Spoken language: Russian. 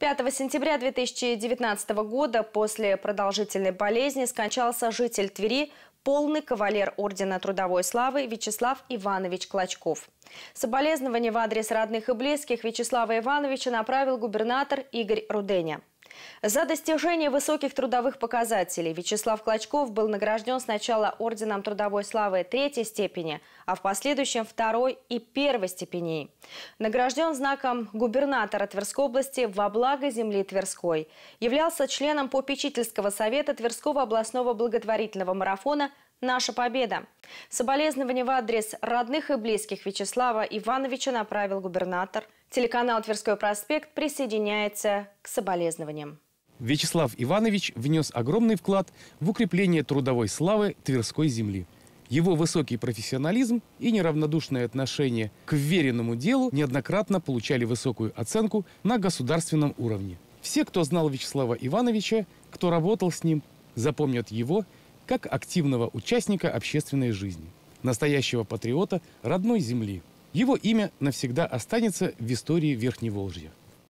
5 сентября 2019 года после продолжительной болезни скончался житель Твери, полный кавалер Ордена Трудовой Славы Вячеслав Иванович Клочков. Соболезнования в адрес родных и близких Вячеслава Ивановича направил губернатор Игорь Руденя. За достижение высоких трудовых показателей Вячеслав Клочков был награжден сначала Орденом Трудовой Славы третьей степени, а в последующем второй и первой степеней. Награжден знаком губернатора Тверской области во благо земли Тверской. Являлся членом попечительского совета Тверского областного благотворительного марафона «Наша победа». Соболезнования в адрес родных и близких Вячеслава Ивановича направил губернатор. Телеканал «Тверской проспект» присоединяется к соболезнованиям. Вячеслав Иванович внес огромный вклад в укрепление трудовой славы Тверской земли. Его высокий профессионализм и неравнодушное отношение к вверенному делу неоднократно получали высокую оценку на государственном уровне. Все, кто знал Вячеслава Ивановича, кто работал с ним, запомнят его как активного участника общественной жизни, настоящего патриота родной земли. Его имя навсегда останется в истории Верхневолжья.